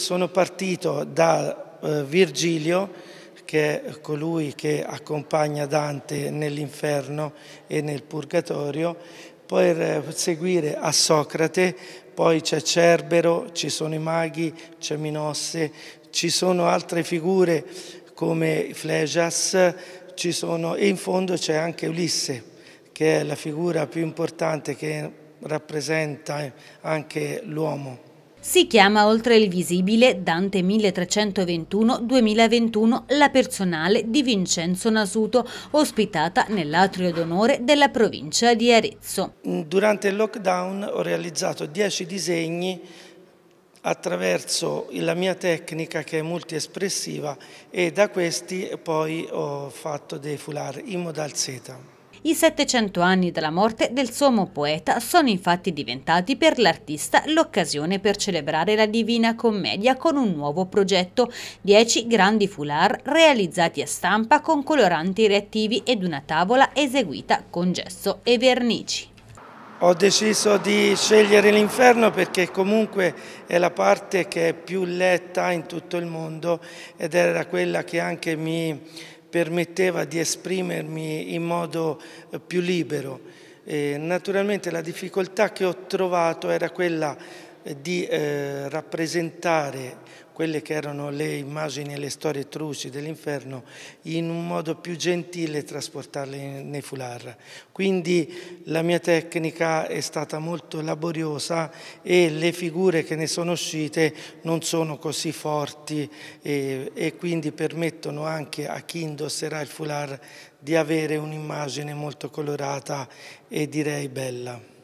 sono partito da eh, Virgilio, che è colui che accompagna Dante nell'inferno e nel purgatorio, per eh, seguire a Socrate, poi c'è Cerbero, ci sono i maghi, c'è Minosse, ci sono altre figure come Flegias, sono, e in fondo c'è anche Ulisse, che è la figura più importante che rappresenta anche l'uomo. Si chiama Oltre il visibile Dante 1321-2021 la personale di Vincenzo Nasuto, ospitata nell'atrio d'onore della provincia di Arezzo. Durante il lockdown ho realizzato 10 disegni attraverso la mia tecnica che è multiespressiva e da questi poi ho fatto dei foulard in modal seta. I 700 anni dalla morte del sommo poeta sono infatti diventati per l'artista l'occasione per celebrare la Divina Commedia con un nuovo progetto, Dieci grandi foulard realizzati a stampa con coloranti reattivi ed una tavola eseguita con gesso e vernici. Ho deciso di scegliere l'inferno perché comunque è la parte che è più letta in tutto il mondo ed era quella che anche mi permetteva di esprimermi in modo eh, più libero. E naturalmente la difficoltà che ho trovato era quella eh, di eh, rappresentare quelle che erano le immagini e le storie truci dell'inferno in un modo più gentile trasportarle nei foulard. Quindi la mia tecnica è stata molto laboriosa e le figure che ne sono uscite non sono così forti e, e quindi permettono anche a chi indosserà il foulard di avere un'immagine molto colorata e direi bella.